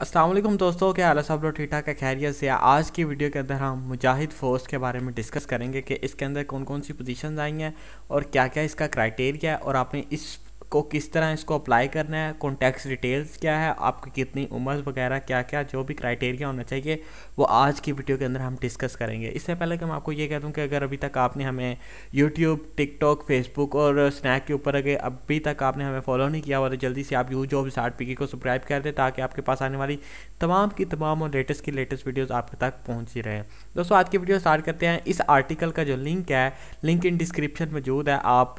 असलम दोस्तों क्या हाल सब लोग ठीक ठाक है खैरियत से आज की वीडियो के अंदर हम मुजाहिद फ़ोर्स के बारे में डिस्कस करेंगे कि इसके अंदर कौन कौन सी पोजीशंस आई हैं और क्या क्या इसका क्राइटेरिया है और आपने इस को किस तरह इसको अप्लाई करना है कॉन्टैक्स डिटेल्स क्या है आपकी कितनी उम्र वगैरह क्या क्या जो भी क्राइटेरिया होना चाहिए वो आज की वीडियो के अंदर हम डिस्कस करेंगे इससे पहले कि मैं आपको ये कह दूँ कि अगर अभी तक आपने हमें यूट्यूब टिकटॉक फेसबुक और स्नैक के ऊपर अगर अभी तक आपने हमें फॉलो नहीं किया हुआ तो जल्दी से आप यू जॉब स्टार्ट पी को सब्सक्राइब कर दें ताकि आपके पास आने वाली तमाम की तमाम और लेटेस्ट की लेटेस्ट वीडियोज़ आपके तक पहुँच ही रहे दोस्तों आज की वीडियो स्टार्ट करते हैं इस आर्टिकल का जो लिंक है लिंक इन डिस्क्रिप्शन मौजूद है आप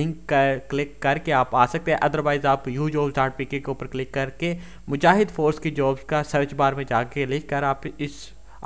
लिंक का क्लिक करके आप आप आ सकते हैं अदरवाइज़ आप यू जॉब्स डॉट पी के ऊपर क्लिक करके मुजाहिद फोर्स की जॉब्स का सर्च बार में जाके लिख कर आप इस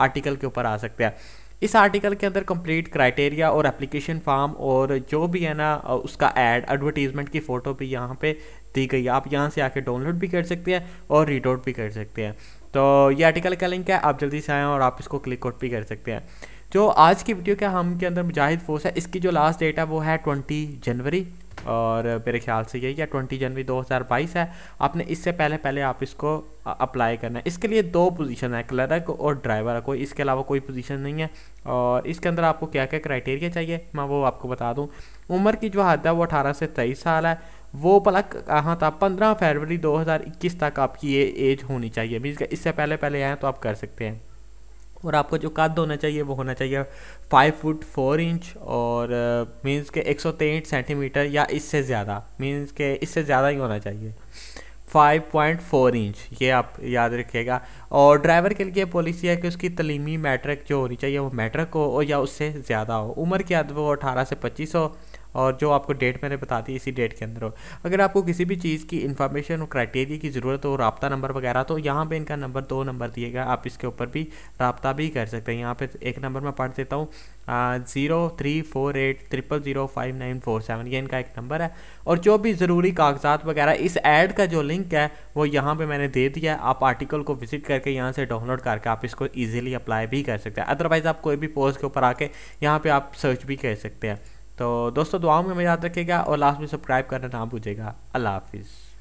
आर्टिकल के ऊपर आ सकते हैं इस आर्टिकल के अंदर कंप्लीट क्राइटेरिया और एप्लीकेशन फॉर्म और जो भी है ना उसका एड एडवर्टीज़मेंट की फ़ोटो भी यहाँ पे दी गई आप यहाँ से आके डाउनलोड भी कर सकते हैं और रीड आउट भी कर सकते हैं तो ये आर्टिकल का लिंक है आप जल्दी से आएँ और आप इसको क्लिक आउट भी कर सकते हैं जो आज की वीडियो के हम के अंदर मुजाहिद फोर्स है इसकी जो लास्ट डेट है वो है ट्वेंटी जनवरी और मेरे ख्याल से यही है ट्वेंटी जनवरी 2022 है आपने इससे पहले पहले आप इसको अप्लाई करना है इसके लिए दो पोजीशन है क्लर्क और ड्राइवर कोई इसके अलावा कोई पोजीशन नहीं है और इसके अंदर आपको क्या क्या क्राइटेरिया चाहिए मैं वो आपको बता दूँ उम्र की जो हद है वो अठारह से तेईस साल है वो भला कहाँ था तो पंद्रह फरवरी 2021 तक आपकी ये एज होनी चाहिए मीन इससे पहले पहले आए तो आप कर सकते हैं और आपका जो कद होना चाहिए वो होना चाहिए फाइव फुट फोर इंच और मीन्स के एक सौ सेंटीमीटर या इससे ज़्यादा मीन्स के इससे ज़्यादा ही होना चाहिए फाइव पॉइंट फोर इंच ये आप याद रखिएगा और ड्राइवर के लिए पॉलिसी है कि उसकी तलीमी मैट्रिक जो होनी चाहिए वो मैट्रिक हो या उससे ज़्यादा हो उम्र की अद वो अठारह से पच्चीस हो और जो आपको डेट मैंने बता दी इसी डेट के अंदर हो अगर आपको किसी भी चीज़ की इन्फॉर्मेशन और क्राइटेरिया की ज़रूरत हो रबता नंबर वगैरह तो यहाँ पर इनका नंबर दो नंबर दिए गए आप इसके ऊपर भी रबता भी कर सकते हैं यहाँ पर एक नंबर मैं पढ़ देता हूँ zero three four eight triple zero five nine four seven ये इनका एक नंबर है और जो भी ज़रूरी कागजात वगैरह इस ऐड का जो लिंक है वो यहाँ पे मैंने दे दिया है आप आर्टिकल को विजिट करके यहाँ से डाउनलोड करके आप इसको ईजिली अप्लाई भी कर सकते हैं अदरवाइज़ आप कोई भी पोस्ट के ऊपर आके यहाँ पर आप सर्च भी कर सकते हैं तो दोस्तों दुआओं में याद रखेगा और लास्ट में सब्सक्राइब करना ना भूलिएगा अल्लाह हाफिज़